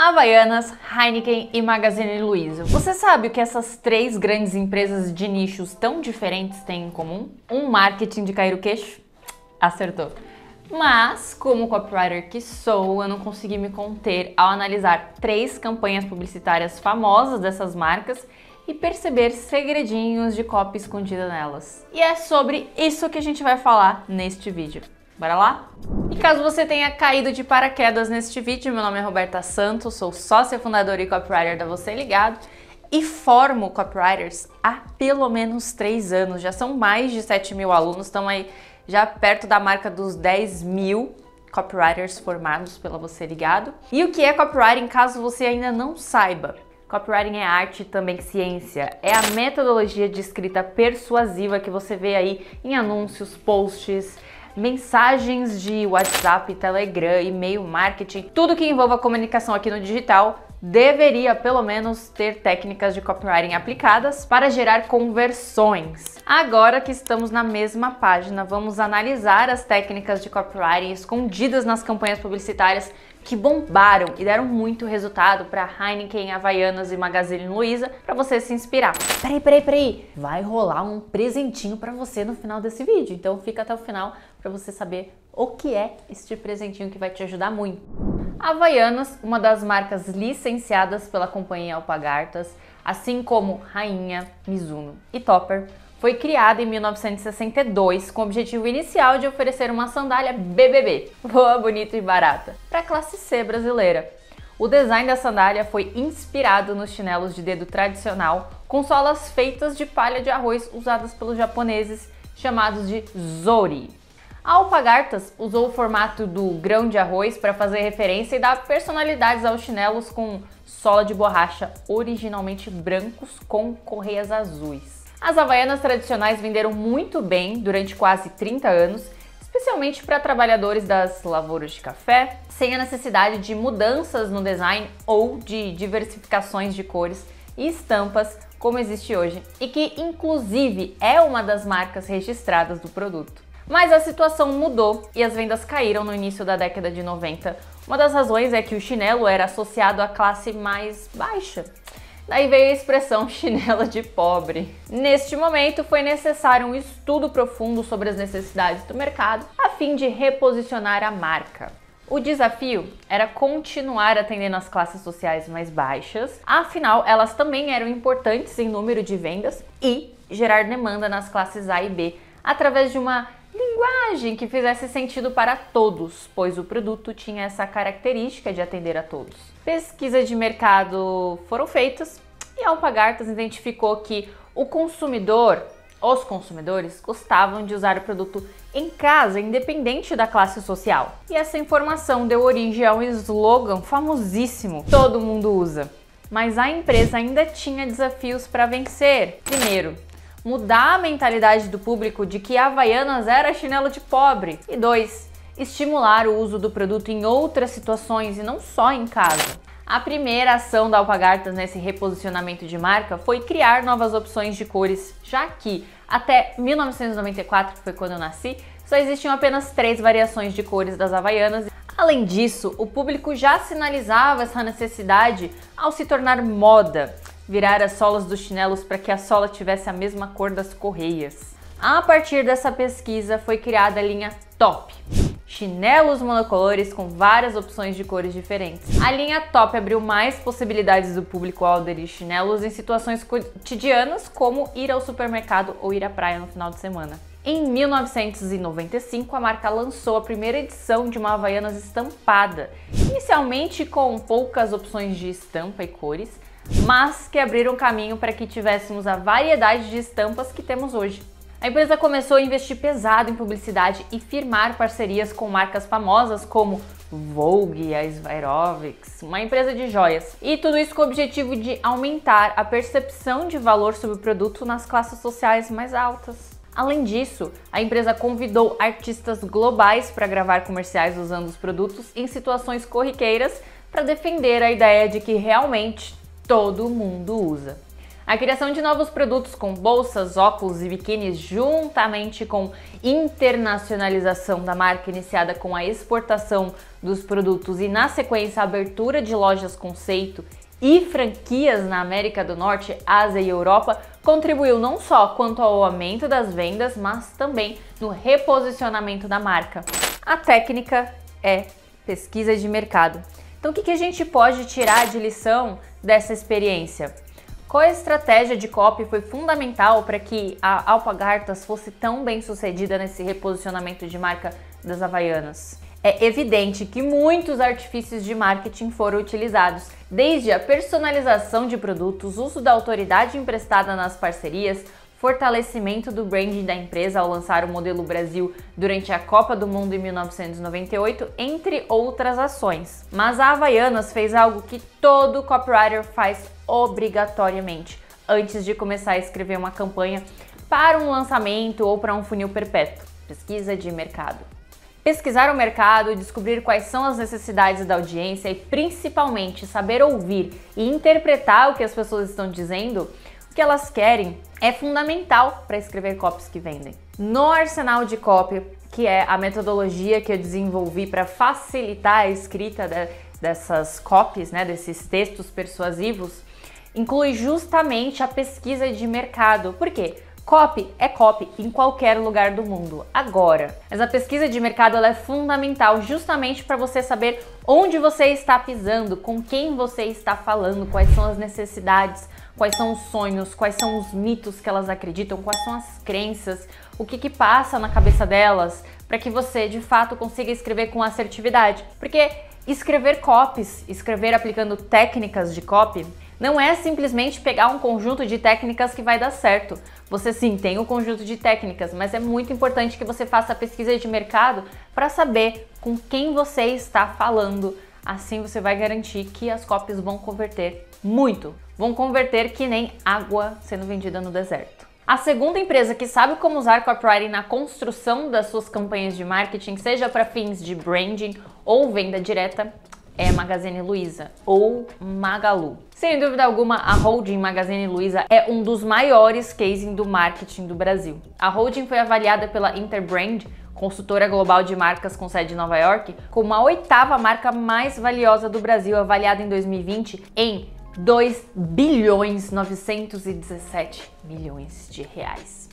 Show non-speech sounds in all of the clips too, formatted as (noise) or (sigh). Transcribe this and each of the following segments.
Havaianas, Heineken e Magazine Luiza. Você sabe o que essas três grandes empresas de nichos tão diferentes têm em comum? Um marketing de cair o queixo? Acertou. Mas, como copywriter que sou, eu não consegui me conter ao analisar três campanhas publicitárias famosas dessas marcas e perceber segredinhos de copy escondida nelas. E é sobre isso que a gente vai falar neste vídeo. Bora lá? E caso você tenha caído de paraquedas neste vídeo, meu nome é Roberta Santos, sou sócia fundadora e copywriter da Você Ligado e formo copywriters há pelo menos três anos. Já são mais de 7 mil alunos, estão aí já perto da marca dos 10 mil copywriters formados pela Você Ligado. E o que é copywriting, caso você ainda não saiba? Copywriting é arte também ciência. É a metodologia de escrita persuasiva que você vê aí em anúncios, posts, mensagens de WhatsApp, Telegram, e-mail marketing, tudo que envolva comunicação aqui no digital deveria pelo menos ter técnicas de copywriting aplicadas para gerar conversões. Agora que estamos na mesma página, vamos analisar as técnicas de copywriting escondidas nas campanhas publicitárias que bombaram e deram muito resultado para Heineken, Havaianas e Magazine Luiza para você se inspirar. Peraí, peraí, peraí, vai rolar um presentinho para você no final desse vídeo, então fica até o final para você saber o que é este presentinho que vai te ajudar muito. Havaianas, uma das marcas licenciadas pela companhia Alpagartas, assim como Rainha, Mizuno e Topper, foi criada em 1962 com o objetivo inicial de oferecer uma sandália BBB, boa, bonita e barata, para a classe C brasileira. O design da sandália foi inspirado nos chinelos de dedo tradicional, com solas feitas de palha de arroz usadas pelos japoneses, chamados de zori. Alpagartas usou o formato do grão de arroz para fazer referência e dar personalidades aos chinelos com sola de borracha originalmente brancos com correias azuis. As havaianas tradicionais venderam muito bem durante quase 30 anos, especialmente para trabalhadores das lavouras de café, sem a necessidade de mudanças no design ou de diversificações de cores e estampas como existe hoje, e que inclusive é uma das marcas registradas do produto. Mas a situação mudou e as vendas caíram no início da década de 90. Uma das razões é que o chinelo era associado à classe mais baixa. Daí veio a expressão (laughs) chinela de pobre. Neste momento, foi necessário um estudo profundo sobre as necessidades do mercado a fim de reposicionar a marca. O desafio era continuar atendendo as classes sociais mais baixas, afinal, elas também eram importantes em número de vendas e gerar demanda nas classes A e B através de uma linguagem que fizesse sentido para todos, pois o produto tinha essa característica de atender a todos. Pesquisas de mercado foram feitas e a Alpagartas identificou que o consumidor, os consumidores, gostavam de usar o produto em casa, independente da classe social. E essa informação deu origem a um slogan famosíssimo: todo mundo usa. Mas a empresa ainda tinha desafios para vencer. Primeiro, mudar a mentalidade do público de que Havaianas era chinelo de pobre. E dois, estimular o uso do produto em outras situações e não só em casa. A primeira ação da Alpagartas nesse reposicionamento de marca foi criar novas opções de cores, já que até 1994, que foi quando eu nasci, só existiam apenas três variações de cores das Havaianas. Além disso, o público já sinalizava essa necessidade ao se tornar moda virar as solas dos chinelos para que a sola tivesse a mesma cor das correias. A partir dessa pesquisa foi criada a linha Top, chinelos monocolores com várias opções de cores diferentes. A linha Top abriu mais possibilidades do público ao aderir chinelos em situações cotidianas, como ir ao supermercado ou ir à praia no final de semana. Em 1995, a marca lançou a primeira edição de uma Havaianas estampada. Inicialmente com poucas opções de estampa e cores, mas que abriram caminho para que tivéssemos a variedade de estampas que temos hoje. A empresa começou a investir pesado em publicidade e firmar parcerias com marcas famosas como Vogue, a Swarovski, uma empresa de joias. E tudo isso com o objetivo de aumentar a percepção de valor sobre o produto nas classes sociais mais altas. Além disso, a empresa convidou artistas globais para gravar comerciais usando os produtos em situações corriqueiras para defender a ideia de que realmente todo mundo usa. A criação de novos produtos com bolsas, óculos e biquínis, juntamente com internacionalização da marca iniciada com a exportação dos produtos e, na sequência, a abertura de lojas conceito e franquias na América do Norte, Ásia e Europa, contribuiu não só quanto ao aumento das vendas, mas também no reposicionamento da marca. A técnica é pesquisa de mercado. Então, o que, que a gente pode tirar de lição dessa experiência? Qual a estratégia de copy foi fundamental para que a Alpagartas fosse tão bem sucedida nesse reposicionamento de marca das Havaianas? É evidente que muitos artifícios de marketing foram utilizados, desde a personalização de produtos, uso da autoridade emprestada nas parcerias, fortalecimento do branding da empresa ao lançar o modelo Brasil durante a Copa do Mundo em 1998, entre outras ações. Mas a Havaianas fez algo que todo copywriter faz obrigatoriamente antes de começar a escrever uma campanha para um lançamento ou para um funil perpétuo: pesquisa de mercado. Pesquisar o mercado, descobrir quais são as necessidades da audiência e principalmente saber ouvir e interpretar o que as pessoas estão dizendo que elas querem é fundamental para escrever copies que vendem. No arsenal de copy, que é a metodologia que eu desenvolvi para facilitar a escrita de, dessas copies, né, desses textos persuasivos, inclui justamente a pesquisa de mercado. Por quê? Copy é copy em qualquer lugar do mundo, agora. Mas a pesquisa de mercado é fundamental justamente para você saber onde você está pisando, com quem você está falando, quais são as necessidades, quais são os sonhos, quais são os mitos que elas acreditam, quais são as crenças, o que, que passa na cabeça delas, para que você de fato consiga escrever com assertividade. Porque escrever copies, escrever aplicando técnicas de copy, não é simplesmente pegar um conjunto de técnicas que vai dar certo. Você sim tem o um conjunto de técnicas, mas é muito importante que você faça a pesquisa de mercado para saber com quem você está falando. Assim você vai garantir que as copies vão converter muito vão converter que nem água sendo vendida no deserto. A segunda empresa que sabe como usar copywriting na construção das suas campanhas de marketing, seja para fins de branding ou venda direta, é Magazine Luiza ou Magalu. Sem dúvida alguma, a holding Magazine Luiza é um dos maiores cases do marketing do Brasil. A holding foi avaliada pela Interbrand, consultora global de marcas com sede em Nova York, como a oitava marca mais valiosa do Brasil, avaliada em 2020 em 2 bilhões 917 milhões de reais.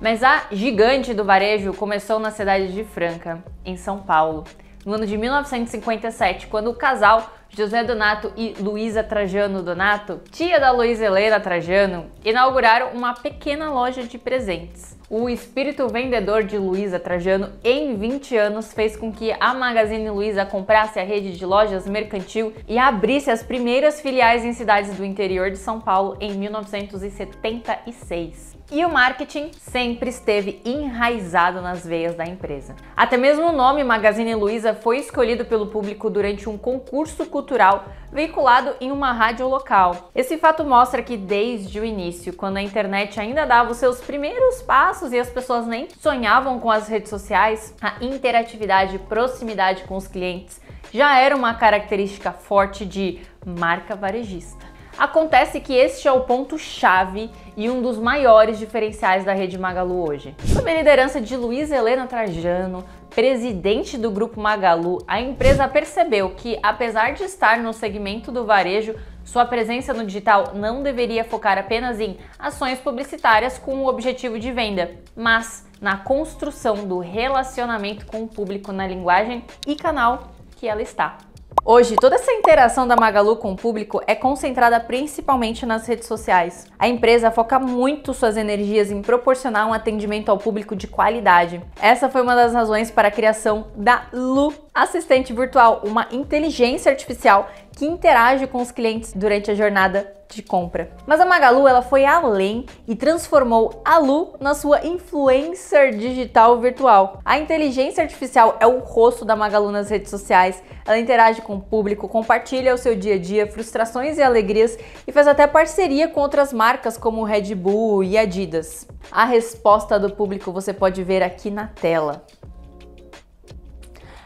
Mas a gigante do varejo começou na cidade de Franca, em São Paulo, no ano de 1957, quando o casal José Donato e Luísa Trajano Donato, tia da Luísa Helena Trajano, inauguraram uma pequena loja de presentes. O espírito vendedor de Luísa Trajano em 20 anos fez com que a Magazine Luiza comprasse a rede de lojas mercantil e abrisse as primeiras filiais em cidades do interior de São Paulo em 1976. E o marketing sempre esteve enraizado nas veias da empresa. Até mesmo o nome Magazine Luiza foi escolhido pelo público durante um concurso cultural cultural veiculado em uma rádio local. Esse fato mostra que desde o início, quando a internet ainda dava os seus primeiros passos e as pessoas nem sonhavam com as redes sociais, a interatividade e proximidade com os clientes já era uma característica forte de marca varejista. Acontece que este é o ponto chave e um dos maiores diferenciais da rede Magalu hoje. Sob a liderança de Luiz Helena Trajano, presidente do grupo Magalu, a empresa percebeu que, apesar de estar no segmento do varejo, sua presença no digital não deveria focar apenas em ações publicitárias com o objetivo de venda, mas na construção do relacionamento com o público na linguagem e canal que ela está. Hoje, toda essa interação da Magalu com o público é concentrada principalmente nas redes sociais. A empresa foca muito suas energias em proporcionar um atendimento ao público de qualidade. Essa foi uma das razões para a criação da Lu Assistente virtual, uma inteligência artificial que interage com os clientes durante a jornada de compra. Mas a Magalu ela foi além e transformou a Lu na sua influencer digital virtual. A inteligência artificial é o rosto da Magalu nas redes sociais. Ela interage com o público, compartilha o seu dia a dia, frustrações e alegrias e faz até parceria com outras marcas como Red Bull e Adidas. A resposta do público você pode ver aqui na tela.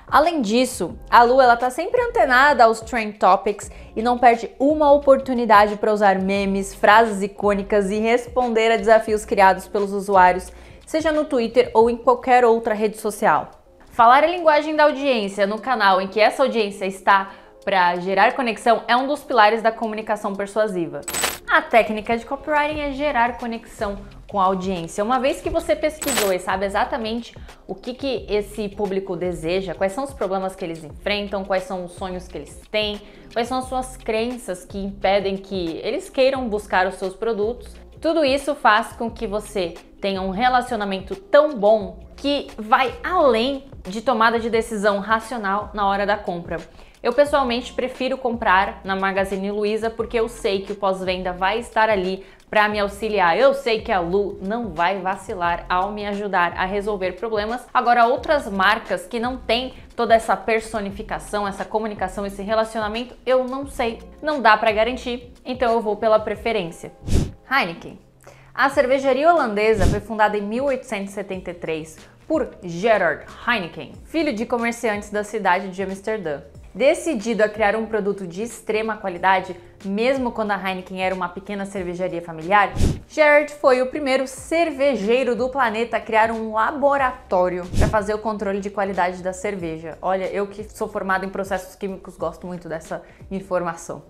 Além disso, a Lu ela tá sempre antenada aos trend topics e não perde uma oportunidade para usar memes, frases icônicas e responder a desafios criados pelos usuários, seja no Twitter ou em qualquer outra rede social. Falar a linguagem da audiência no canal em que essa audiência está para gerar conexão é um dos pilares da comunicação persuasiva. A técnica de copywriting é gerar conexão com a audiência. Uma vez que você pesquisou e sabe exatamente o que, que esse público deseja, quais são os problemas que eles enfrentam, quais são os sonhos que eles têm, quais são as suas crenças que impedem que eles queiram buscar os seus produtos, tudo isso faz com que você tenha um relacionamento tão bom que vai além de tomada de decisão racional na hora da compra. Eu pessoalmente prefiro comprar na Magazine Luiza porque eu sei que o pós-venda vai estar ali para me auxiliar. Eu sei que a Lu não vai vacilar ao me ajudar a resolver problemas. Agora, outras marcas que não têm toda essa personificação, essa comunicação, esse relacionamento, eu não sei. Não dá para garantir, então eu vou pela preferência. Heineken. A cervejaria holandesa foi fundada em 1873 por Gerard Heineken, filho de comerciantes da cidade de Amsterdã. Decidido a criar um produto de extrema qualidade, mesmo quando a Heineken era uma pequena cervejaria familiar, Jared foi o primeiro cervejeiro do planeta a criar um laboratório para fazer o controle de qualidade da cerveja. Olha, eu que sou formado em processos químicos gosto muito dessa informação.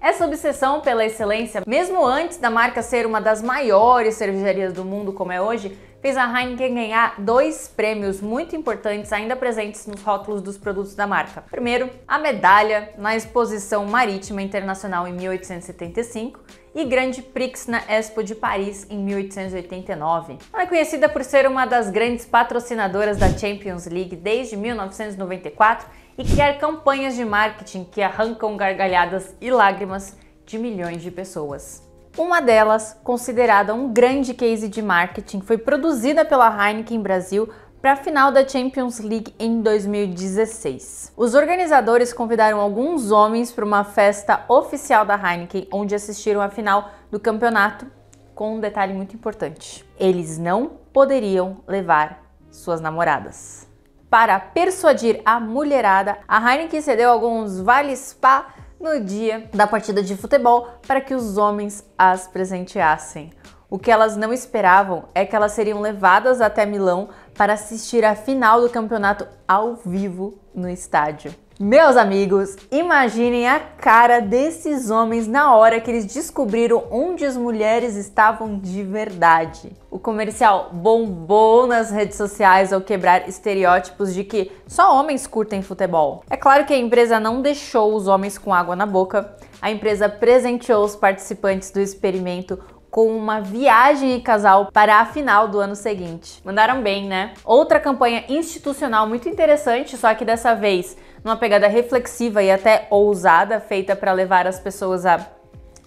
Essa obsessão pela excelência, mesmo antes da marca ser uma das maiores cervejarias do mundo como é hoje, fez a Heineken ganhar dois prêmios muito importantes ainda presentes nos rótulos dos produtos da marca. Primeiro, a medalha na Exposição Marítima Internacional em 1875 e Grande Prix na Expo de Paris em 1889. Ela é conhecida por ser uma das grandes patrocinadoras da Champions League desde 1994 e criar campanhas de marketing que arrancam gargalhadas e lágrimas de milhões de pessoas. Uma delas, considerada um grande case de marketing, foi produzida pela Heineken Brasil para a final da Champions League em 2016. Os organizadores convidaram alguns homens para uma festa oficial da Heineken, onde assistiram a final do campeonato, com um detalhe muito importante: eles não poderiam levar suas namoradas. Para persuadir a mulherada, a Heineken cedeu alguns vales spa no dia da partida de futebol para que os homens as presenteassem. O que elas não esperavam é que elas seriam levadas até Milão para assistir à final do campeonato ao vivo no estádio. Meus amigos, imaginem a cara desses homens na hora que eles descobriram onde as mulheres estavam de verdade. O comercial bombou nas redes sociais ao quebrar estereótipos de que só homens curtem futebol. É claro que a empresa não deixou os homens com água na boca, a empresa presenteou os participantes do experimento com uma viagem e casal para a final do ano seguinte. Mandaram bem, né? Outra campanha institucional muito interessante, só que dessa vez numa pegada reflexiva e até ousada, feita para levar as pessoas a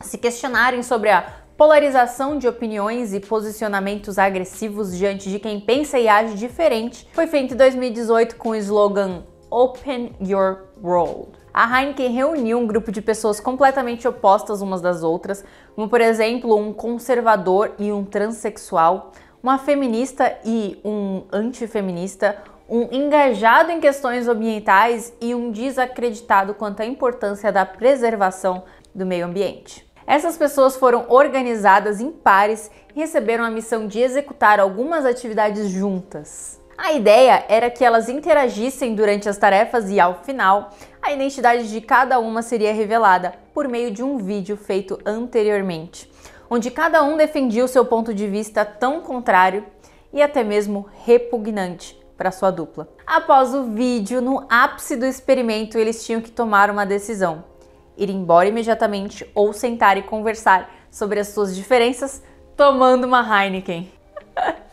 se questionarem sobre a polarização de opiniões e posicionamentos agressivos diante de quem pensa e age diferente, foi feita em 2018 com o slogan Open Your World. A Heineken reuniu um grupo de pessoas completamente opostas umas das outras, como por exemplo um conservador e um transexual, uma feminista e um antifeminista, um engajado em questões ambientais e um desacreditado quanto à importância da preservação do meio ambiente. Essas pessoas foram organizadas em pares e receberam a missão de executar algumas atividades juntas. A ideia era que elas interagissem durante as tarefas e, ao final, a identidade de cada uma seria revelada por meio de um vídeo feito anteriormente, onde cada um defendia o seu ponto de vista tão contrário e até mesmo repugnante para sua dupla. Após o vídeo, no ápice do experimento, eles tinham que tomar uma decisão: ir embora imediatamente ou sentar e conversar sobre as suas diferenças tomando uma Heineken.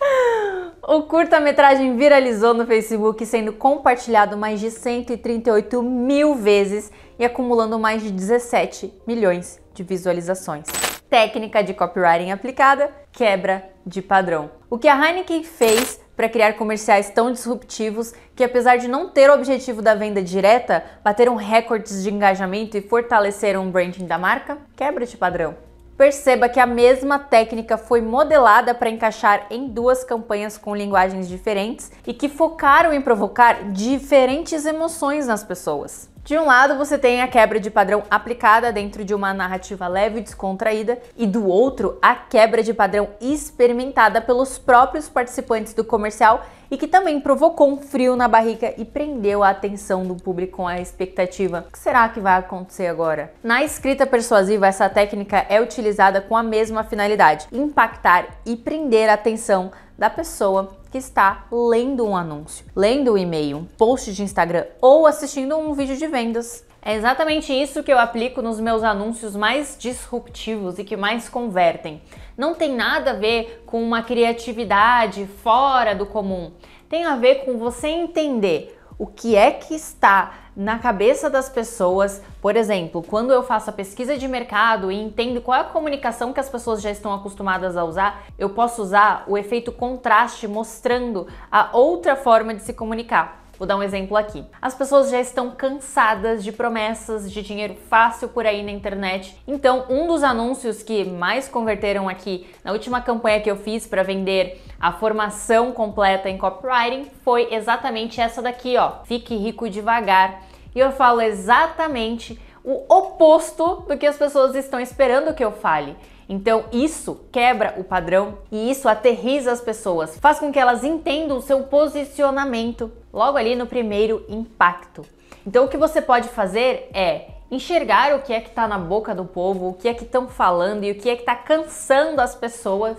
(laughs) o curta-metragem viralizou no Facebook, sendo compartilhado mais de 138 mil vezes e acumulando mais de 17 milhões de visualizações. Técnica de copywriting aplicada, quebra de padrão. O que a Heineken fez para criar comerciais tão disruptivos que, apesar de não ter o objetivo da venda direta, bateram recordes de engajamento e fortaleceram o branding da marca? Quebra de padrão. Perceba que a mesma técnica foi modelada para encaixar em duas campanhas com linguagens diferentes e que focaram em provocar diferentes emoções nas pessoas. De um lado, você tem a quebra de padrão aplicada dentro de uma narrativa leve e descontraída, e do outro, a quebra de padrão experimentada pelos próprios participantes do comercial e que também provocou um frio na barriga e prendeu a atenção do público com a expectativa: o que será que vai acontecer agora? Na escrita persuasiva, essa técnica é utilizada com a mesma finalidade: impactar e prender a atenção da pessoa que está lendo um anúncio, lendo um e-mail, um post de Instagram ou assistindo um vídeo de vendas. É exatamente isso que eu aplico nos meus anúncios mais disruptivos e que mais convertem. Não tem nada a ver com uma criatividade fora do comum. Tem a ver com você entender o que é que está na cabeça das pessoas. Por exemplo, quando eu faço a pesquisa de mercado e entendo qual é a comunicação que as pessoas já estão acostumadas a usar, eu posso usar o efeito contraste mostrando a outra forma de se comunicar. Vou dar um exemplo aqui. As pessoas já estão cansadas de promessas de dinheiro fácil por aí na internet. Então, um dos anúncios que mais converteram aqui na última campanha que eu fiz para vender a formação completa em copywriting foi exatamente essa daqui, ó. Fique rico devagar. E eu falo exatamente o oposto do que as pessoas estão esperando que eu fale. Então, isso quebra o padrão e isso aterriza as pessoas, faz com que elas entendam o seu posicionamento logo ali no primeiro impacto. Então o que você pode fazer é enxergar o que é que está na boca do povo, o que é que estão falando e o que é que está cansando as pessoas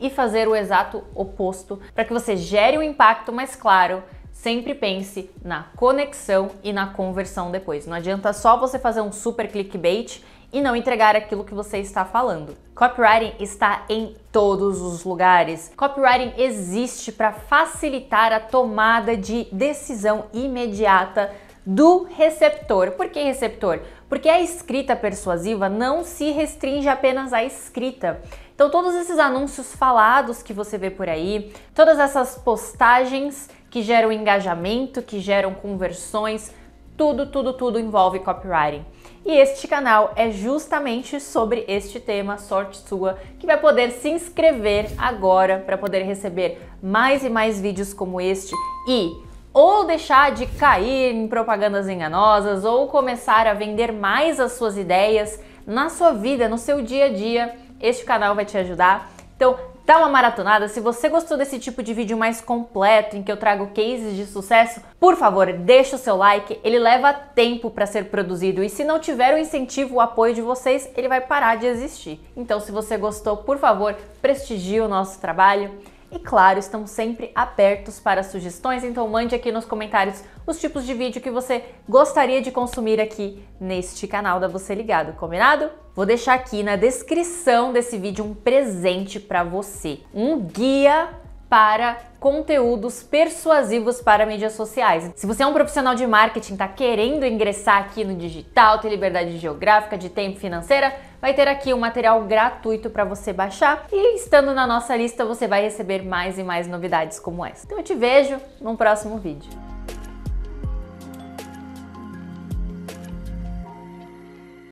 e fazer o exato oposto para que você gere um impacto mais claro. Sempre pense na conexão e na conversão depois. Não adianta só você fazer um super clickbait e não entregar aquilo que você está falando. Copywriting está em todos os lugares. Copywriting existe para facilitar a tomada de decisão imediata do receptor. Por que receptor? Porque a escrita persuasiva não se restringe apenas à escrita. Então, todos esses anúncios falados que você vê por aí, todas essas postagens que geram engajamento, que geram conversões, tudo, tudo, tudo envolve copywriting. E este canal é justamente sobre este tema, sorte sua, que vai poder se inscrever agora para poder receber mais e mais vídeos como este e ou deixar de cair em propagandas enganosas ou começar a vender mais as suas ideias na sua vida, no seu dia a dia. Este canal vai te ajudar. Então, Dá uma maratonada. Se você gostou desse tipo de vídeo mais completo, em que eu trago cases de sucesso, por favor, deixa o seu like. Ele leva tempo para ser produzido e se não tiver o incentivo, o apoio de vocês, ele vai parar de existir. Então, se você gostou, por favor, prestigie o nosso trabalho. E claro, estamos sempre abertos para sugestões, então mande aqui nos comentários os tipos de vídeo que você gostaria de consumir aqui neste canal da Você Ligado, combinado? Vou deixar aqui na descrição desse vídeo um presente para você, um guia para conteúdos persuasivos para mídias sociais. Se você é um profissional de marketing, está querendo ingressar aqui no digital, ter liberdade geográfica, de tempo financeira, vai ter aqui um material gratuito para você baixar e estando na nossa lista você vai receber mais e mais novidades como essa. Então eu te vejo num próximo vídeo.